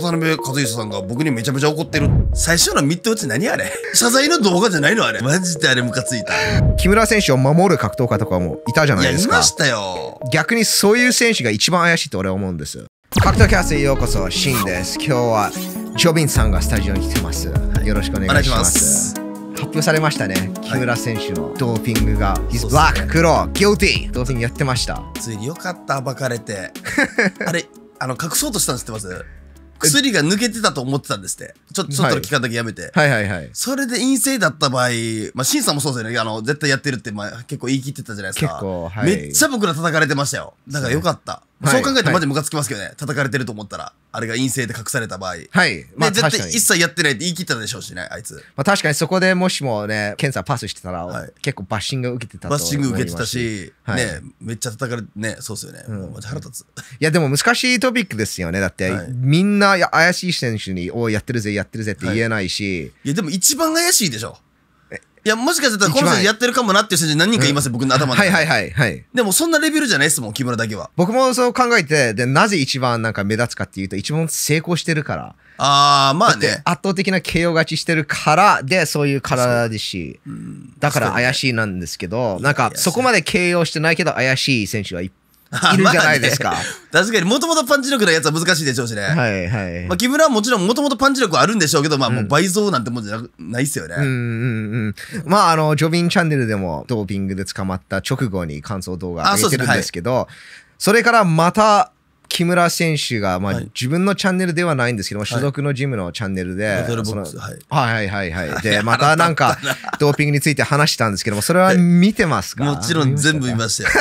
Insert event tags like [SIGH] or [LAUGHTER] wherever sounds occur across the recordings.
渡辺和久さんが僕にめちゃめちゃ怒ってる。最初のミッド打チ何あれ [LAUGHS] 謝罪の動画じゃないのあれ。マジであれムカついた。木村選手を守る格闘家とかもいたじゃないですか。いましたよ。逆にそういう選手が一番怪しいと俺は思うんです。格闘キャスへようこそ、シンです。今日はジョビンさんがスタジオに来てます。よろしくお願いします。発表されましたね、木村選手のドーピングが、はい、He's Black、黒、Guilty! ドーピングやってました。ついによかった、暴かれて。[LAUGHS] あれ、あの隠そうとしたん知ってます薬が抜けてたと思ってたんですって。ちょ、ちょっとの期間だけやめて。はい、はい、はいはい。それで陰性だった場合、まあ、審査もそうですよね。あの、絶対やってるって、まあ、結構言い切ってたじゃないですか。結構、はい。めっちゃ僕ら叩かれてましたよ。だからよかった。そう考えたらマジムカつきますけどね、叩かれてると思ったらあれが陰性で隠された場合はいまあ絶対一切やってないって言い切ったでしょうしねあいつまあ確かにそこでもしもね検査パスしてたら、はい、結構バッシング受けてたバッシング受けてたし、はい、ねめっちゃ叩かれてねそうですよね、うん、腹立ついやでも難しいトピックですよねだって、はい、みんな怪しい選手に「おやってるぜやってるぜ」って言えないし、はい、いやでも一番怪しいでしょいや、もしかしたらこの人やってるかもなっていう手何人かいます、うん、僕の頭の中はいはいはいはい。でもそんなレベルじゃないですもん、木村だけは。僕もそう考えて、で、なぜ一番なんか目立つかっていうと、一番成功してるから。ああ、まあね。圧倒的な KO 勝ちしてるから、で、そういう体ですし、うん、だから怪しいなんですけど、なんかそこまで KO してないけど怪しい選手はいっぱい [LAUGHS] いるじゃないですか。まあね、確かに、もともとパンチ力のやつは難しいでしょうしね。はいはい。まあ、木村はもちろんもともとパンチ力はあるんでしょうけど、まあもう倍増なんてもんじゃないっすよね。うんうんうん。まあ、あの、ジョビンチャンネルでもドーピングで捕まった直後に感想動画上げてるんですけど、それからまた木村選手が、まあ、自分のチャンネルではないんですけども、所属のジムのチャンネルで、はい、はいはいはいはい。[LAUGHS] で、またなんか、ドーピングについて話したんですけども、それは見てますか、もちろん全部見ましたよ。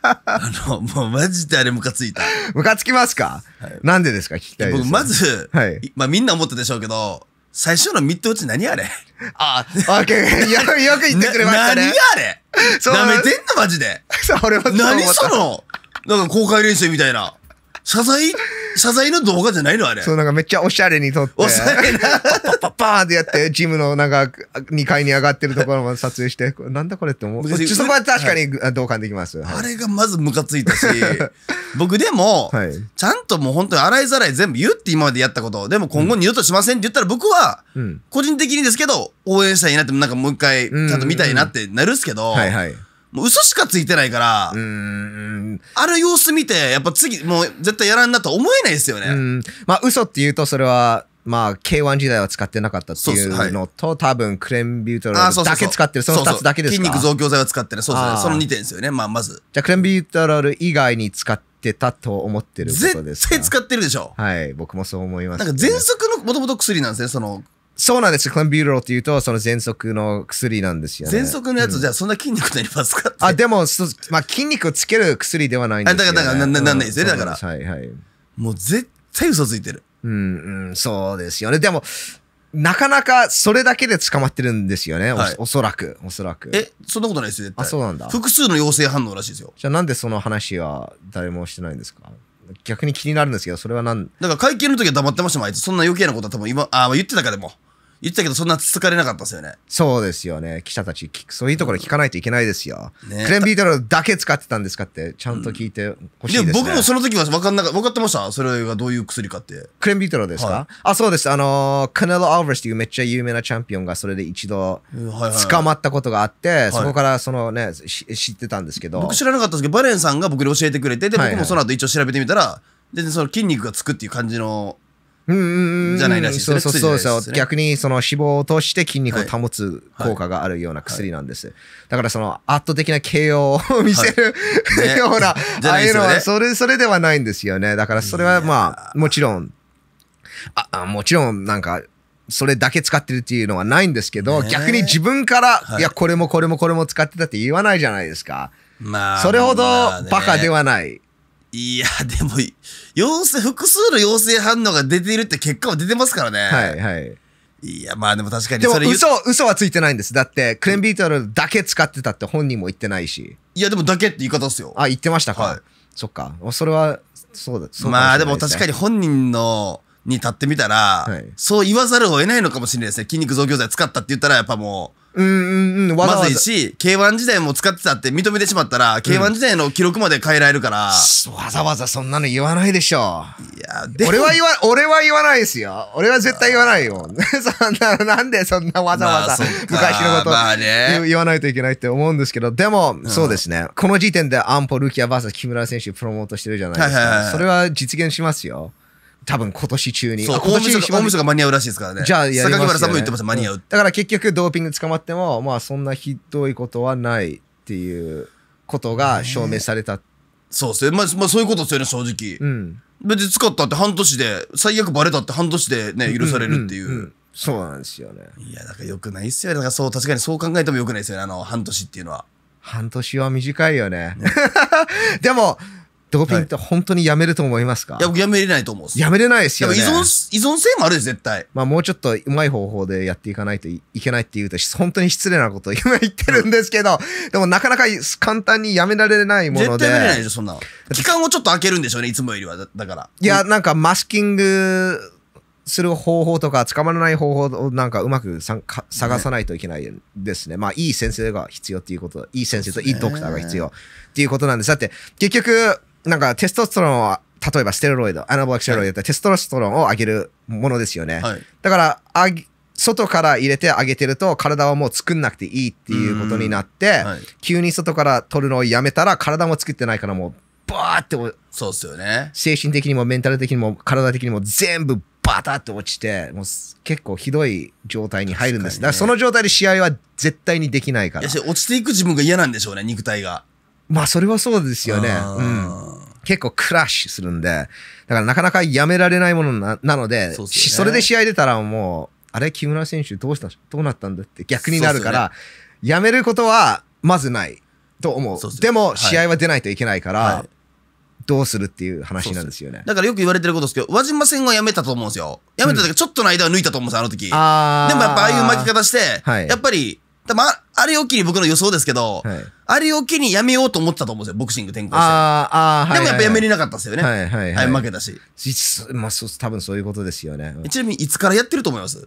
[LAUGHS] あの、もうマジであれムカついた。ムカつきますか、はい、なんでですか聞きたいです。僕、まず、はい、まあみんな思ったでしょうけど、最初のミッドウち何あれああ、オッケー。よく、言ってくれましたね。何あれそう。舐めてんのマジで。[LAUGHS] それは何その、なんか公開練習みたいな。謝罪、謝罪の動画じゃないのあれ。そう、なんかめっちゃおシャレに撮って。おシャレな。パッパッパーンってやって、ジムのなんか2階に上がってるところまで撮影して、なんだこれって思う。そこは確かに同感できます。あれがまずムカついたし、[LAUGHS] 僕でも、はい、ちゃんともう本当に洗いざらい全部言って今までやったこと、でも今後二度としませんって言ったら僕は、個人的にですけど、応援したいなって、なんかもう一回ちゃんと見たいなってなるっすけど、はいはい。もう嘘しかついてないから、うん。ある様子見て、やっぱ次、もう絶対やらんなとは思えないですよね。うん。まあ嘘って言うとそれは、まあ、K1 時代は使ってなかったっていうのと、はい、多分、クレンビュートロールだけ使ってる。その2つだけですか筋肉増強剤は使ってる。そうですね。その2点ですよね。まあ、まず。じゃあ、クレンビュートロール以外に使ってたと思ってることですか絶対使ってるでしょ。はい。僕もそう思います、ね。なんか、喘息のもともと薬なんですね。その、そうなんですよ。クレンビューローっていうと、その喘息の薬なんですよね。喘息のやつ、じゃあそんな筋肉なりますかあ、でも、そまあ、筋肉をつける薬ではないんですよ、ね。あだから、だから、な、なんないですね。だから。はいはい。もう絶対嘘ついてる。うん、うん、そうですよね。でも、なかなかそれだけで捕まってるんですよね。はい、おそらく、おそらく。え、そんなことないですよ、絶対。あ、そうなんだ。複数の陽性反応らしいですよ。じゃあなんでその話は誰もしてないんですか逆に気になるんですけど、それはなんだから会見の時は黙ってましたもん、あいつ。そんな余計なことは多分今、あ、言ってたかでも。言ってたけど、そんなつつかれなかったですよね。そうですよね。記者たち、そういうところ聞かないといけないですよ。ねクレンビートロだけ使ってたんですかって、ちゃんと聞いてほしいです、ね僕もその時は分かんなか分かってましたそれがどういう薬かって。クレンビートロですか、はあ、そうです。あのーカネロ・アルバレスというめっちゃ有名なチャンピオンがそれで一度捕まったことがあって、そこからそのね、し知ってたんですけど僕、知らなかったんですけど、バレンさんが僕に教えてくれて、で、僕もその後一応調べてみたら、全然その筋肉がつくっていう感じのじゃないらしいですね。そうそうそう。ね、逆にその脂肪を通して筋肉を保つ効果があるような薬なんです。はいはい、だからその圧倒的な形容を [LAUGHS] 見せる、はい、ような、ああいうのはそれ、それではないんですよね。だからそれはまあ、もちろん、あ、もちろんなんか、それだけ使ってるっていうのはないんですけど、ね、逆に自分から、いや、これもこれもこれも使ってたって言わないじゃないですか。まあ、それほどバカではない。いや、でも、陽性、複数の陽性反応が出ているって結果は出てますからね。はいはい。いや、まあでも確かにでも嘘、嘘はついてないんです。だって、クレンビートルだけ使ってたって本人も言ってないし。いや、でもだけって言い方っすよ。あ、言ってましたか。はい、そっか。それは、そうだ、そう、ね、まあでも確かに本人の、に立ってみたら、はい、そう言わざるを得ないのかもしれないですね。筋肉増強剤使ったって言ったら、やっぱもう。うんうんうん、わざわざずいし、K1 時代も使ってたって認めてしまったら、K1 時代の記録まで変えられるから。わざわざそんなの言わないでしょ。いや、で俺は言わ、俺は言わないですよ。俺は絶対言わないよ。[LAUGHS] そんな、なんでそんなわざわまあざ昔のことまあね言わないといけないって思うんですけど、でも、そうですね。この時点でアンポルキアバーサー木村選手プロモートしてるじゃないですはいはいはか。いそれは実現しますよ。多分今年中に。そう、今年大晦日間に合うらしいですからね。じゃあやります、ね、原さんも言ってました、間に合う、うん、だから結局ドーピング捕まっても、まあそんなひどいことはないっていうことが証明された。そうですね。まあ、まあ、そういうことですよね、正直。うん。別に使ったって半年で、最悪バレたって半年でね、許されるっていう。うんうんうんそうなんですよね。いや、だから良くないっすよね。だからそう、確かにそう考えても良くないっすよね。あの、半年っていうのは。半年は短いよね。ね [LAUGHS] でも、ドーピングって本当にやめると思いますか、い、や、やめれないと思うやめれないですよね。依存、依存性もあるよ、絶対。まあもうちょっとうまい方法でやっていかないといけないっていうと、本当に失礼なこと今言ってるんですけど、[LAUGHS] でもなかなか簡単にやめられないもので。絶対やめれないでしょ、そんな期間をちょっと空けるんでしょうね、いつもよりは。だから。いや、なんかマスキング、する方法とか捕まらない方法をなんかうまく探さないといけないですね。まあいい先生が必要っていうこと、いい先生といいドクターが必要っていうことなんです。だって結局なんかテストストロンは例えばステロイド、アナボアックステロイドってテストストロンを上げるものですよね。はい、だからあ、外から入れてあげてると体はもう作んなくていいっていうことになって、はい、急に外から取るのをやめたら体も作ってないからもうバーってそうっすよね。精神的にもメンタル的にも体的にも全部バタって落ちて、もう結構ひどい状態に入るんです。ね、だからその状態で試合は絶対にできないから。落ちていく自分が嫌なんでしょうね、肉体が。まあそれはそうですよね。うん、結構クラッシュするんで、だからなかなかやめられないものななので、ね、それで試合出たらもう、あれ、木村選手どうした、どうなったんだって逆になるから、ね、やめることはまずないと思う。うでも、試合は出ないといけないから、はい、どうするっていう話なんですよねだからよく言われてることですけど、輪島戦はやめたと思うんですよ。やめた時、ちょっとの間は抜いたと思うんですよ、あの時。でもやっぱああいう巻き方して、はい、やっぱりでもあ、あれを機に僕の予想ですけど、はい、あれを機にやめようと思ってたと思うんですよ、ボクシング転向して。ああ、はい、でもやっぱやめれなかったですよね。はい、はい、はい。負けたし。まあ、そう、多分そういうことですよね。ちなみに、いつからやってると思います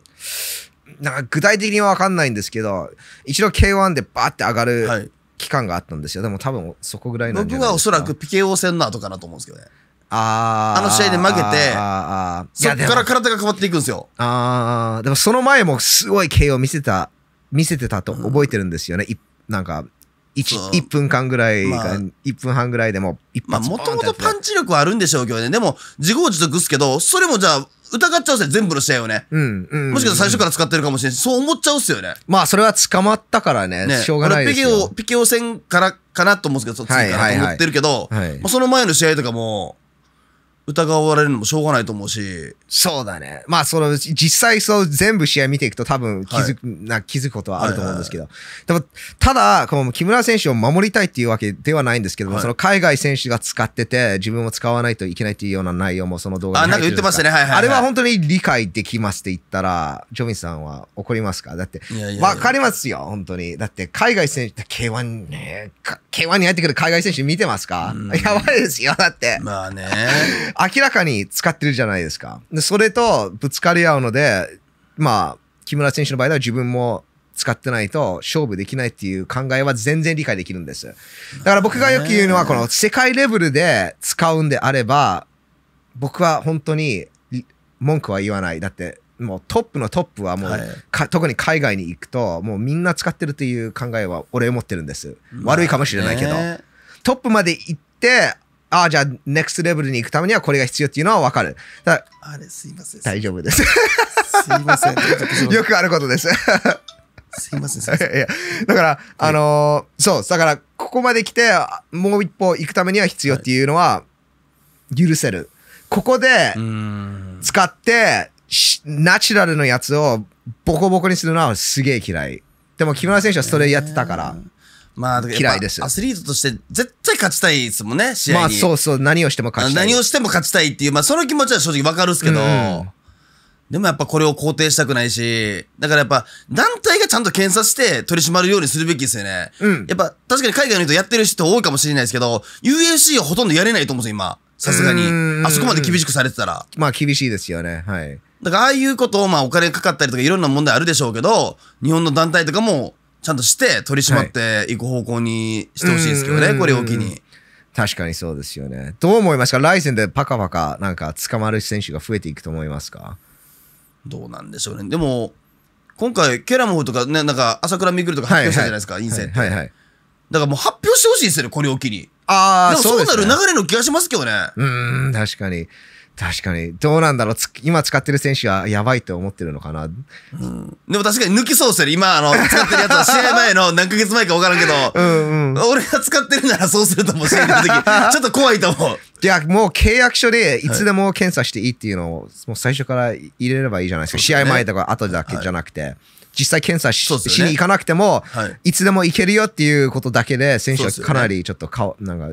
なんか具体的にはわかんないんですけど、一度 K1 でバーって上がる期間があったんですよ。でも多分そこぐらいの。僕はおそらく PKO 戦の後かなと思うんですけどね。ああの試合で負けて、そっから体が変わっていくんですよ。ああ、でもその前もすごい KO 見せた見せてたと覚えてるんですよね。なんか一分間ぐらい一、まあ、分半ぐらいでも一発もともとパンチ力はあるんでしょうけどね。でも、自業自得ですけど、それもじゃあ、疑っちゃうっすね、全部の試合をね。うん、うん。もしかしたら最初から使ってるかもしれないし、そう思っちゃうっすよね。まあ、それは捕まったからね、ねしょうがないですよ。ピケオ、ピケオ戦からかなと思うんですけど、そっちからと思ってるけど、はいはいその前の試合とかも、疑われるのもしょうがないと思うし。そうだね。まあ、その、実際、そう、全部試合見ていくと多分気づく、はい、な、気づくことはあると思うんですけど。でも、ただ、この木村選手を守りたいっていうわけではないんですけども、はい、その海外選手が使ってて、自分も使わないといけないっていうような内容もその動画にあ、なんか言ってましたね。はいはい、はい、あれは本当に理解できますって言ったら、ジョミンさんは怒りますかだって、わかりますよ、本当に。だって、海外選手、K1 ね、K1 に入ってくる海外選手見てますか、やばいですよ、だって。まあね。[LAUGHS] 明らかに使ってるじゃないですか。で、それとぶつかり合うので、まあ、木村選手の場合では自分も使ってないと勝負できないっていう考えは全然理解できるんです。だから僕がよく言うのは、この世界レベルで使うんであれば、僕は本当に文句は言わない。だって、もうトップのトップはもう、はい、特に海外に行くと、もうみんな使ってるという考えは俺持ってるんです。悪いかもしれないけど。トップまで行って、ああ、じゃあ、ネクストレベルに行くためにはこれが必要っていうのはわかる。だあれ、すいません。大丈夫です。すいません。[LAUGHS] よくあることです。すいません、すいません。[LAUGHS] いや、だから、あのー、そう、だから、ここまで来て、もう一歩行くためには必要っていうのは、許せる。ここで、使って、ナチュラルのやつをボコボコにするのはすげえ嫌い。でも、木村選手はそれやってたから。えーまあ、嫌いです。アスリートとして絶対勝ちたいですもんね、試合に。まあそうそう、何をしても勝ちたい。何をしても勝ちたいっていう、まあその気持ちは正直わかるっすけど、うん、でもやっぱこれを肯定したくないし、だからやっぱ団体がちゃんと検査して取り締まるようにするべきですよね。うん、やっぱ確かに海外の人やってる人多いかもしれないですけど、u a c はほとんどやれないと思うんですよ、今。さすがに。あそこまで厳しくされてたら。まあ厳しいですよね。はい。だからああいうことをまあお金かかったりとかいろんな問題あるでしょうけど、日本の団体とかもちゃんとして取り締まっていく方向にしてほしいですけどね、これを機に。確かにそうですよね。どう思いますかライセンでパカパカなんか捕まる選手が増えていくと思いますかどうなんでしょうね。でも、今回、ケラモフとかね、なんか、朝倉未来とか発表したじゃないですか、陰性って。はいはい。だからもう発表してほしいですよね、これを機に。ああ、そうなる流れの気がしますけどね。うん、確かに。確かに。どうなんだろう今使ってる選手はやばいと思ってるのかな、うん、でも確かに抜きそうっすよね。今、あの、使ってるやつは試合前の [LAUGHS] 何ヶ月前か分からんけど、うんうん、俺が使ってるならそうすると思う、試合の時。[LAUGHS] ちょっと怖いと思う。いや、もう契約書でいつでも検査していいっていうのを、はい、もう最初から入れればいいじゃないですか。すね、試合前とか後だけじゃなくて。はい実際検査しね、しに行かなくても、はい、いつでも行けるよっていうことだけで選手はかなりちょっと顔、なんか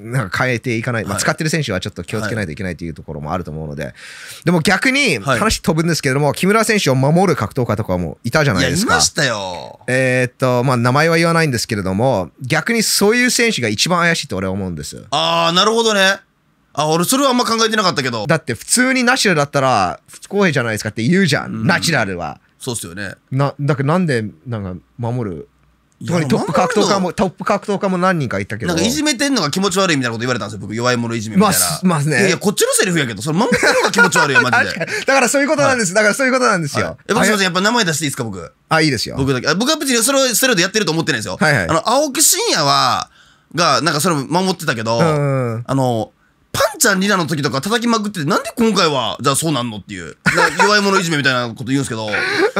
なんか変えていかない、まあ、使ってる選手はちょっと気をつけないといけないというところもあると思うので、でも逆に話飛ぶんですけれども、木村選手を守る格闘家とかもいたじゃないですか。いましたよ。えっと、まあ、名前は言わないんですけれども、逆にそういう選手が一番怪しいと俺は思うんです。ああ、なるほどね。あ、俺それはあんま考えてなかったけど。だって普通にナチュラルだったら、不公平じゃないですかって言うじゃん。うん、ナチュラルは。そうっすよね。な、だからなんで、なんか、守る特にトップ格闘家も、トップ格闘家も何人かいたけど。なんかいじめてんのが気持ち悪いみたいなこと言われたんですよ、僕。弱い者いじめみたいな。まあ、まあね。いやこっちのセリフやけど、それ守ってるのが気持ち悪いよ、マジで。[LAUGHS] だからそういうことなんです。はい、だからそういうことなんですよ。はい、え、僕すいません、やっぱ名前出していいですか、僕。あ、いいですよ。僕だけ。僕は別にそれをセテレでやってると思ってないんですよ。はいはい。あの、青木真也は、が、なんかそれ守ってたけど、あの、パンちゃんリナの時とか叩きまくってて、なんで今回は、じゃあそうなんのっていう、弱い者いじめみたいなこと言うんですけど、[LAUGHS]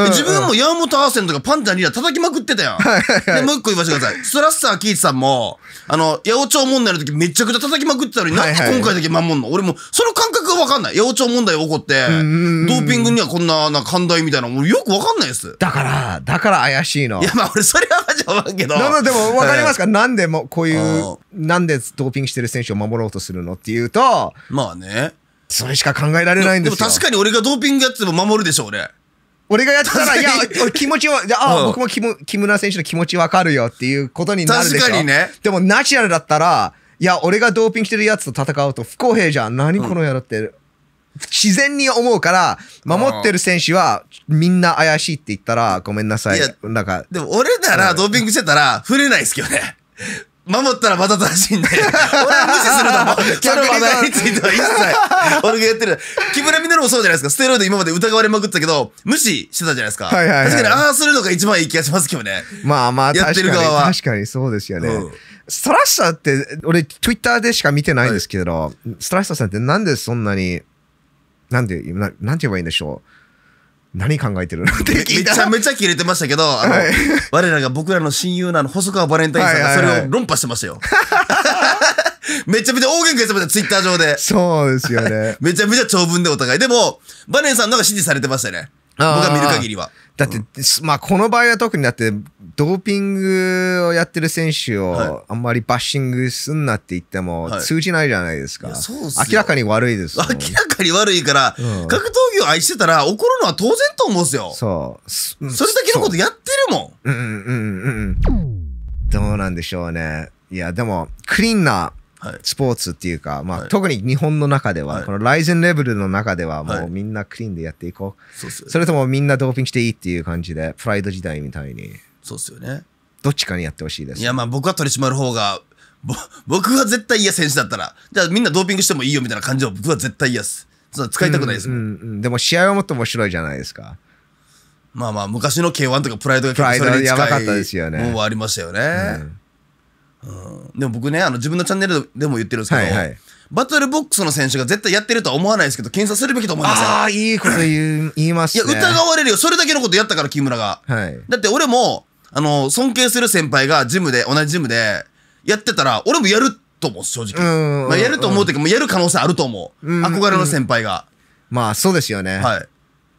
自分も山本アーセンとかパンちゃんリナ叩きまくってたやん。で、もう一個言わせてください。ストラッサーキーチさんも、あの、八百長問題の時めちゃくちゃ叩きまくってたのに、なんで今回だけ守んの俺も、その感覚がわかんない。八百長問題起こって、ドーピングにはこんな、な、寛大みたいな、もうよくわかんないです。だから、だから怪しいの。いや、まあ俺それはまじわかんけど。でもわかりますか、なんでもこういう、なんでドーピングしてる選手を守ろうとするのっていう言うと、まあね。それしか考えられないんででも確かに俺がドーピングやってても守るでしょ、俺。俺がやったら、いや気持ちは、じゃあ、うん僕も木村木村選手の気持ちわかるよっていうことになるでしょ。確かにねでも、ナチュラルだったら、いや、俺がドーピングしてるやつと戦うと不公平じゃん。何この野郎って。自然に思うから、守ってる選手はみんな怪しいって言ったら、ごめんなさいいや。なんか、でも俺ならドーピングしてたら、触れないっすけどね。守ったらまた正しいんで。俺は無視するの思う。[LAUGHS] 逆に題については一切、俺がやってる。木村稔もそうじゃないですか。ステロイド今まで疑われまくったけど、無視してたじゃないですか。はいはい、はい、確かに、ああするのが一番いい気がしますけどね。まあまあ、やってる側は。確かにそうですよね。うんストラッサーって、俺、ツイッターでしか見てないんですけど、はい、ストラッサーさんってなんでそんなに、なんで、ななんて言えばいいんでしょう。何考えてるのって聞いめちゃめちゃ切れてましたけど、あの、はい、我らが僕らの親友のの細川バレンタインさんがそれを論破してましたよ。[LAUGHS] めちゃめちゃ大喧嘩してました、ツイッター上で。そうですよね。[LAUGHS] めちゃめちゃ長文でお互い。でも、バレンさんの方が支持されてましたね。僕が見る限りは。だって、うん、まあこの場合は特にだって、ドーピングをやってる選手をあんまりバッシングすんなって言っても通じないじゃないですか。はい、明らかに悪いです。明らかに悪いから、うん、格闘技を愛してたら怒るのは当然と思うんですよ。そう。それだけのことやってるもん。うんうんうんうん。どうなんでしょうね。いや、でも、クリーンなスポーツっていうか、まあ、特に日本の中では、このライゼンレベルの中では、もうみんなクリーンでやっていこう。それともみんなドーピングしていいっていう感じで、プライド時代みたいに。そうっすよね。どっちかにやってほしいです。いや、まあ僕は取り締まる方が、僕は絶対嫌、選手だったら。じゃあみんなドーピングしてもいいよみたいな感じは僕は絶対嫌です。使いたくないですもんうんうんでも試合はもっと面白いじゃないですか。まあまあ、昔の K1 とかプライドが結構それに近いもうありましたよね。うんうん、でも僕ねあの自分のチャンネルでも言ってるんですけど、はいはいバトルボックスの選手が絶対やってるとは思わないですけど、検査するべきと思いますんああ、いいこと言う言いまいや、疑われるよ。それだけのことやったから、木村が。はい。だって俺も、あの、尊敬する先輩がジムで、同じジムで、やってたら、俺もやると思う、正直。うんまあ、やると思うというか、もうやる可能性あると思う。うん憧れの先輩が。まあ、そうですよね。はい。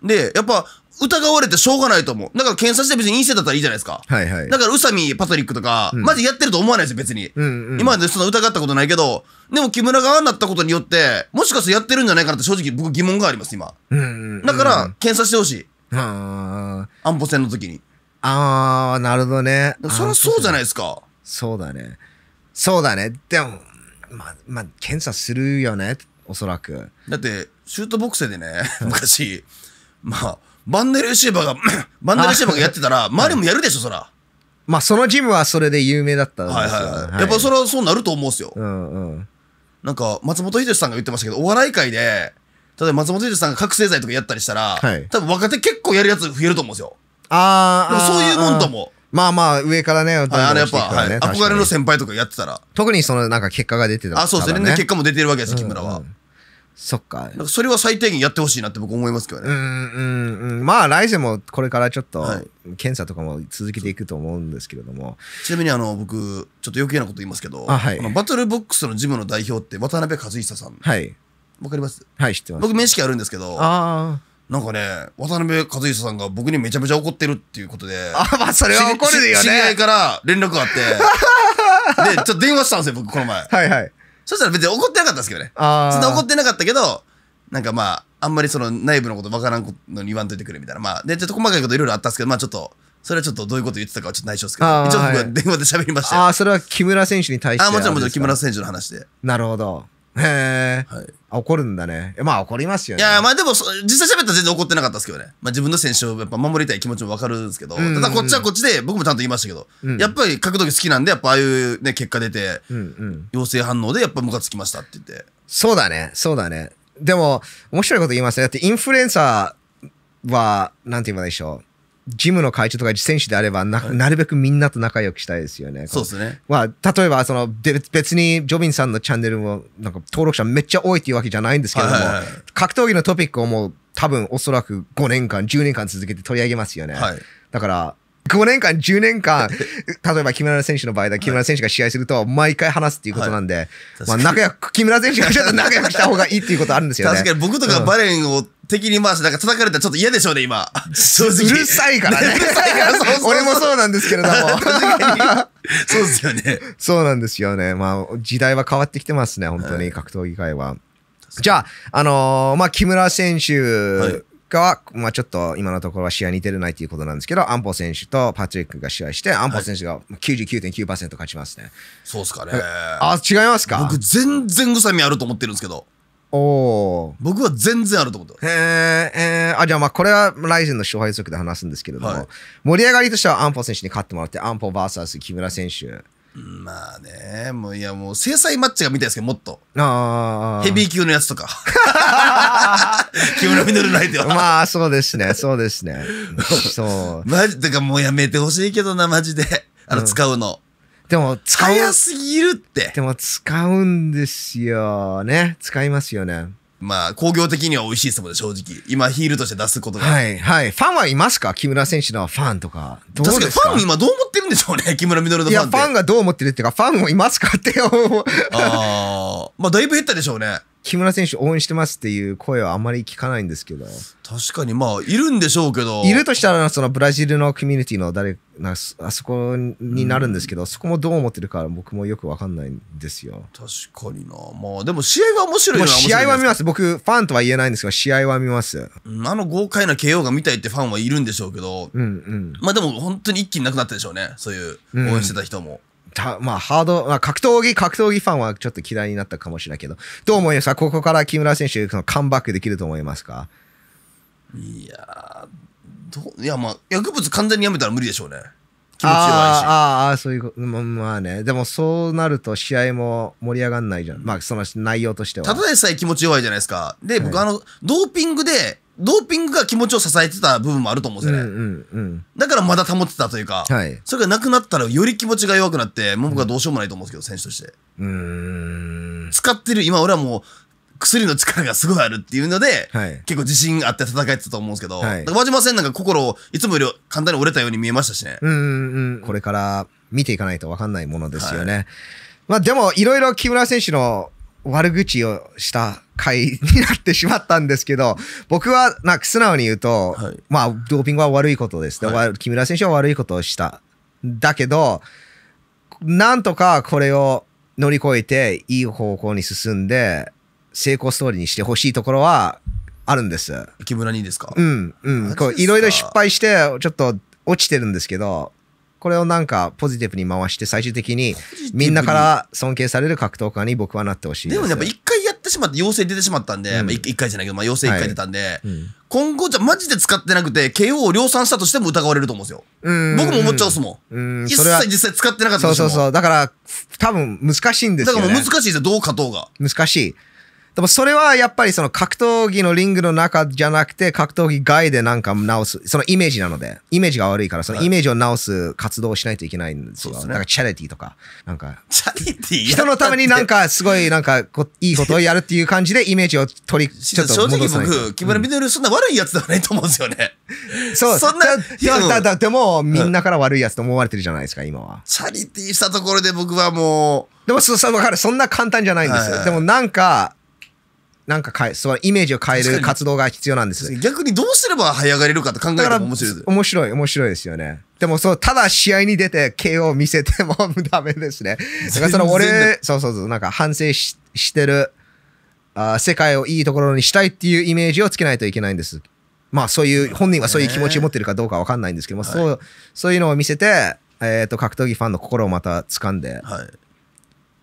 で、やっぱ、疑われてしょうがないと思う。だから検査して別に陰性だったらいいじゃないですか。はいはい。だから宇佐美パトリックとか、うんマジやってると思わないですよ、別に。うんうん今までそんな疑ったことないけど、でも木村がなったことによって、もしかしてやってるんじゃないかなって正直僕疑問があります、今。うんうんだから、、検査してほしい。あ安保戦の時に。あー、なるほどね。そりゃそうじゃない。ですか。そうだね。そうだね。でも、まあ、まあ、検査するよね、おそらく。だって、シュートボクセでね、[LAUGHS] 昔、まあ、バンネルシーバーが、[LAUGHS] バンネルシーバーがやってたら、周りもやるでしょ、そら。まあ、そのジムはそれで有名だったんですよ、はいはいはい。やっぱそれはそうなると思うんですよ。うんうん。なんか、松本秀さんが言ってましたけど、お笑い界で、例えば松本秀さんが覚醒剤とかやったりしたら、はい、多分若手結構やるやつ増えると思うんですよ。ああ。そういうもんとも。まあまあ、上からね、はあれやっぱ、はい、憧れの先輩とかやってたら。特にその、なんか結果が出てた、ね。あ、そうですね。結果も出てるわけです、木村は。うんうんそっか。なんかそれは最低限やってほしいなって僕思いますけどね。うんうんうん。まあ来世もこれからちょっと検査とかも続けていくと思うんですけれども。ちなみにあの僕、ちょっと余計なこと言いますけど、はいこのバトルボックスのジムの代表って渡辺和久さん。はい。わかりますはい、知ってます。僕面識あるんですけど、あなんかね、渡辺和久さんが僕にめちゃめちゃ怒ってるっていうことで、[LAUGHS] あ。まあそれは怒るよ知り知り合いから連絡があって、[LAUGHS] で、ちょっと電話したんですよ、僕この前。はいはい。そしたら別に怒ってなかったですけどね。そんな怒ってなかったけど、なんかまあ、あんまりその内部のことわからんのに言わんといてくれみたいな。まあ、で、ちょっと細かいこといろいろあったんですけど、まあちょっと、それはちょっとどういうこと言ってたかはちょっと内緒ですけど、一応僕は電話で喋りましたああ、それは木村選手に対してああ、もちろんもちろん木村選手の話で。なるほど。へえ、はい、怒るんだね。まあ怒りますよね。いや、まあでも、実際喋ったら全然怒ってなかったですけどね。まあ自分の選手をやっぱ守りたい気持ちもわかるんですけど、うんうん、ただこっちはこっちで、僕もちゃんと言いましたけど、うん、やっぱり格闘技好きなんで、やっぱああいうね、結果出て、うんうん、陽性反応でやっぱムカつきましたって言って。そうだね、そうだね。でも、面白いこと言いますね。だってインフルエンサーは、なんて言えばいいでしょう。ジムの会長とか選手であればな、なるべくみんなと仲良くしたいですよね。そうですね。まあ、例えば、その、別にジョビンさんのチャンネルも、なんか登録者めっちゃ多いっていうわけじゃないんですけれども、はいはいはい、格闘技のトピックをもう多分おそらく5年間、10年間続けて取り上げますよね。はい、だから、5年間、10年間、例えば木村選手の場合だ、木村選手が試合すると、毎回話すっていうことなんで、はい、まあ仲良く、木村選手がちょっと仲良くした方がいいっていうことあるんですよね。確かに僕とかバレンを、敵に回して、なんか叩かれたらちょっと嫌でしょうね、今。正直。うるさいからね。うるさいから、そうそう俺もそうなんですけれども。そうですよね。そうなんですよね。まあ、時代は変わってきてますね、本当に、格闘技界は。じゃあ、あのー、まあ、木村選手果は、まあ、ちょっと今のところは試合に出れないということなんですけど、安保選手とパトリックが試合して、安保選手が99.9%勝ちますね。そうっすかね。あ、違いますか僕、全然臭みあると思ってるんですけど。お僕は全然あると思ってます。えー、えー、あ、じゃあまあこれは来ンの勝敗予測で話すんですけれども、はい、盛り上がりとしては安保選手に勝ってもらって、安保 VS 木村選手。まあね、もういやもう制裁マッチが見たいですけど、もっと。ああ。ヘビー級のやつとか。木村稔の相手は。[LAUGHS] まあ、そうですね、そうですね。そう。[LAUGHS] マジ、てかもうやめてほしいけどな、マジで。あの、使うの。うん、でも、使う。早すぎるって。でも、使うんですよね。使いますよね。まあ、工業的には美味しいですもんね、正直。今、ヒールとして出すことが。はい、はい。ファンはいますか木村選手のファンとか。どう確かにファン今どう思ってるんでしょうね、[LAUGHS] 木村稔のファンって。いや、ファンがどう思ってるっていうか、ファンもいますかって思う。ああ、まあだいぶ減ったでしょうね。木村選手応援してますっていう声はあまり聞かないんですけど。確かに、まあ、いるんでしょうけど。いるとしたら、そのブラジルのコミュニティの誰、あそこになるんですけど、うん、そこもどう思ってるか僕もよくわかんないんですよ。確かにな。まあ、でも試合は面白いな。試合は見ます。僕、ファンとは言えないんですけど、試合は見ます。あの豪快な KO が見たいってファンはいるんでしょうけど、うんうん、まあでも本当に一気になくなったでしょうね。そういう応援してた人も。うんた、まあ、ハード、まあ、格闘技、格闘技ファンはちょっと嫌いになったかもしれないけど、どう思いますかここから木村選手、そのカムバックできると思いますかいやどいや、まあ、薬物完全にやめたら無理でしょうね。気持ち弱いし。ああ、そういうこと、ま、まあね。でも、そうなると試合も盛り上がんないじゃん。まあ、その内容としては。ただでさえ気持ち弱いじゃないですか。で、僕、はい、あの、ドーピングで、ドーピングが気持ちを支えてた部分もあると思うんですよね。うんうんうん、だからまだ保ってたというか、はい、それがなくなったらより気持ちが弱くなって、もう僕はどうしようもないと思うんですけど、選手として。うん使ってる、今俺はもう、薬の力がすごいあるっていうので、はい、結構自信あって戦えてたと思うんですけど、はい、和島戦なんか心をいつもより簡単に折れたように見えましたしね。うんうん、これから見ていかないとわかんないものですよね。はい、まあでも、いろいろ木村選手の悪口をした回になってしまったんですけど、[LAUGHS] 僕は、んか素直に言うと、はい、まあ、ドーピングは悪いことです、ね。はい、木村選手は悪いことをした。だけど、なんとかこれを乗り越えて、いい方向に進んで、成功ストーリーにしてほしいところはあるんです。木村にですかうん、うん。こう、いろいろ失敗して、ちょっと落ちてるんですけど、これをなんかポジティブに回して最終的にみんなから尊敬される格闘家に僕はなってほしいです。でもやっぱ一回しまって、陽性出てしまったんで、うんまあ、1回じゃないけど、まあ、陽性1回出たんで、はいうん今後じゃマジで使ってなくて、KO を量産したとしても疑われると思うんですよ。僕も思っちゃうっすもん。一切実際使ってなかったとしてもそうそうそう。だから、多分難しいんですよ、ね。だからもう難しいですよ、どう勝とうが。難しい。でもそれはやっぱりその格闘技のリングの中じゃなくて格闘技外でなんか直す、そのイメージなので、イメージが悪いからそのイメージを直す活動をしないといけないんですよ。なんかチャリティーとか、なんか。チャリティー人のためになんかすごいなんかこいいことをやるっていう感じでイメージを取り、[LAUGHS] ちょっと正直僕、木村みどりそんな悪いやつではないと思うんですよね。そう。そんな。だ、だ、でもみんなから悪いやつと思われてるじゃないですか、今は。チャリティーしたところで僕はもう。でもそ、わかる。そんな簡単じゃないんですよ。でもなんか、なんか変え、そのイメージを変える活動が必要なんです。逆にどうすれば這い上がれるかって考えたら面白い。面白い、面白いですよね。でもそう、ただ試合に出て KO を見せてもダメですね。だからその俺、そうそうそう、なんか反省ししてるあ、世界をいいところにしたいっていうイメージをつけないといけないんです。まあそういう、本人はそういう気持ちを持ってるかどうかわかんないんですけども、そう、そういうのを見せて、えっ、ー、と、格闘技ファンの心をまた掴んで、はい、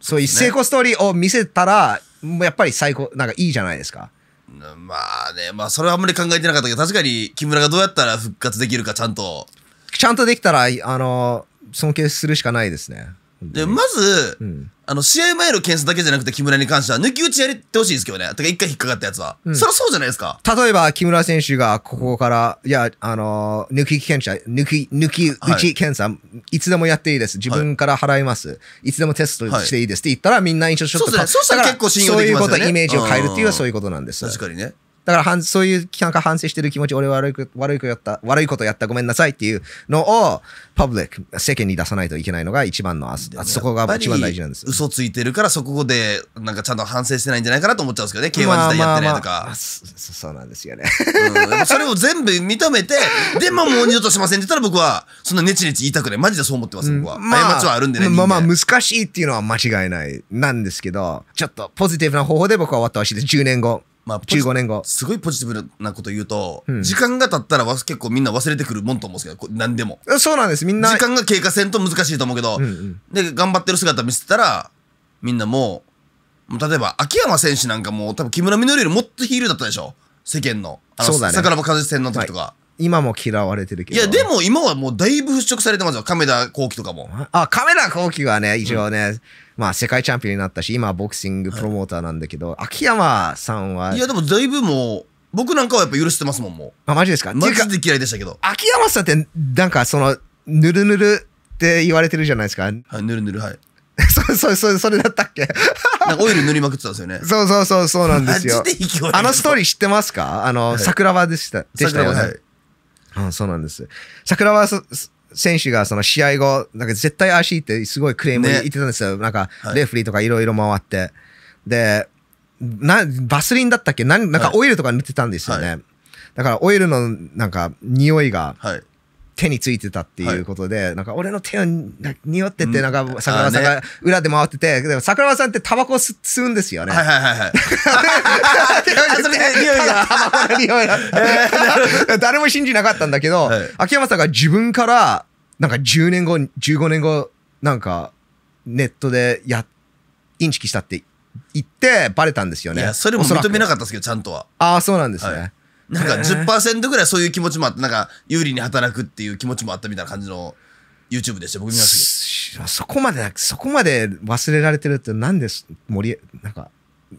そういう成功ストーリーを見せたら、やっぱり最高、なんかいいじゃないですか。まあね、まあそれはあんまり考えてなかったけど、確かに木村がどうやったら復活できるかちゃんと。ちゃんとできたら、あの、尊敬するしかないですね。で、まず、うんあの、試合前の検査だけじゃなくて、木村に関しては、抜き打ちやってほしいですけどね。てか、一回引っかかったやつは。うん、そりゃそうじゃないですか。例えば、木村選手が、ここから、いや、あのー、抜き検査、抜き、抜き打ち検査、はい、いつでもやっていいです。自分から払います。はい、いつでもテストしていいですって言ったら、みんな印象ショックそうですね。そうしたら結構信用できますよね。そういうこと、イメージを変えるっていうのはそういうことなんです。確かにね。だから、そういう、なんか反省してる気持ち、俺悪く、悪いことやった、悪いことやった、ごめんなさいっていうのを、パブリック、世間に出さないといけないのが一番のあ、あそこが一番大事なんです。嘘ついてるから、そこで、なんかちゃんと反省してないんじゃないかなと思っちゃうんですけどね、K1 時代やってないとか。まあまあまあ、そうなんですよねうん。それを全部認めて、でももう二度としませんって言ったら僕は、そんなネチネチ言いたくない。マジでそう思ってます、僕は。まあ、過ちはあるんでね。まあまあ、難しいっていうのは間違いない。なんですけど、ちょっとポジティブな方法で僕は終わってほしいです。10年後。まあ、15年後。すごいポジティブなこと言うと、うん時間が経ったらわ結構みんな忘れてくるもんと思うんですけど、何でも。そうなんです。みんな時、間が経過せんと難しいと思うけど、うんうんで、頑張ってる姿見せたら、みんなもう、もう例えば、秋山選手なんかもう多分木村実よりもっとヒールだったでしょ世間の。あの、そうだね桜庭和戦の時とか。今も嫌われてるけいど。や、でも今はもうだいぶ払拭されてますよ。亀田光輝とかも。あ、カメラ後期はね、一応ね、まあ世界チャンピオンになったし、今はボクシングプロモーターなんだけど、秋山さんは。いや、でもだいぶもう、僕なんかはやっぱ許してますもん、もう。あ、マジですかマジで嫌いでしたけど。秋山さんって、なんかその、ぬるぬるって言われてるじゃないですか。はい、ぬるぬる、はい。[LAUGHS] そうそうそう、それだったっけ [LAUGHS] オイル塗りまくってたんですよね。そうそうそう、そうなんですよ。あのストーリー知ってますかあの、はい、桜庭でした。でしたよね。はい、うん、そうなんです。桜庭選手がその試合後、なんか絶対足ってすごいクレーム言ってたんですよ。ね、なんか、レフリーとかいろいろ回って。はい、で、な、バスリンだったっけなんなんかオイルとか塗ってたんですよね。はい、だからオイルのなんか匂いが、はい、手についてたっていうことで、はい、なんか俺の手を匂ってて、なんか桜庭さんが裏で回ってて、でも桜庭さんってタバコ吸うんですよね。はいはいはいはい。[LAUGHS] それで匂いが。匂いが。[LAUGHS] 誰も信じなかったんだけど、はい、秋山さんが自分から、なんか10年後、15年後、なんかネットでや、インチキしたって言ってバレたんですよね。いや、それも認めなかったですけど、ちゃんとは。ああ、そうなんですね。はいなんか10%ぐらいそういう気持ちもあって、なんか有利に働くっていう気持ちもあったみたいな感じの YouTube でした、僕見ましたけど。そこまで、そこまで忘れられてるってなんで森、なんか、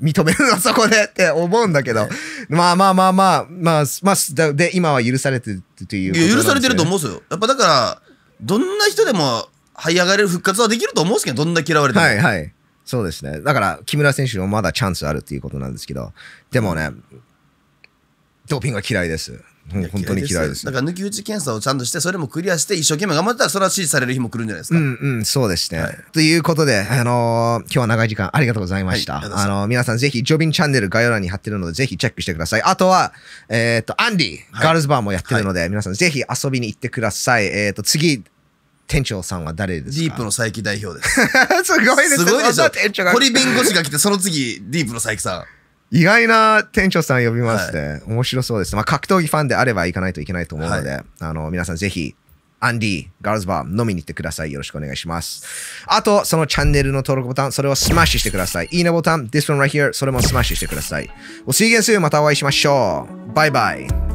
認めるのそこでって思うんだけど。まあまあまあまあ、まあ、まあ、で、今は許されてるという、ね、いや、許されてると思うんですよ。やっぱだから、どんな人でも這い上がれる復活はできると思うんですけど、どんな嫌われても。はいはい。そうですね。だから、木村選手もまだチャンスあるっていうことなんですけど、でもね、ドーピングは嫌いです。本当に嫌いです。だから抜き打ち検査をちゃんとして、それもクリアして、一生懸命頑張ったら、それは支持される日も来るんじゃないですか。うんうん、そうですね。はい、ということで、あのー、今日は長い時間ありがとうございました。はい、あのー、皆さんぜひ、ジョビンチャンネル概要欄に貼ってるので、ぜひチェックしてください。あとは、えっ、と、アンディ、ガールズバーもやってるので、はい、皆さんぜひ遊びに行ってください。えっ、と、次、店長さんは誰ですかディープの佐伯代表です。[LAUGHS] すごいですね。すごいでしょ。堀弁護士が来て、その次、ディープの佐伯さん。意外な店長さん呼びまして、はい、面白そうです。まあ、格闘技ファンであれば行かないといけないと思うので、はい、あの、皆さんぜひ、アンディ、ガールズバー飲みに行ってください。よろしくお願いします。あと、そのチャンネルの登録ボタン、それをスマッシュしてください。いいねボタン、this one right here、それもスマッシュしてください。おすいげ y すまたお会いしましょう。バイバイ。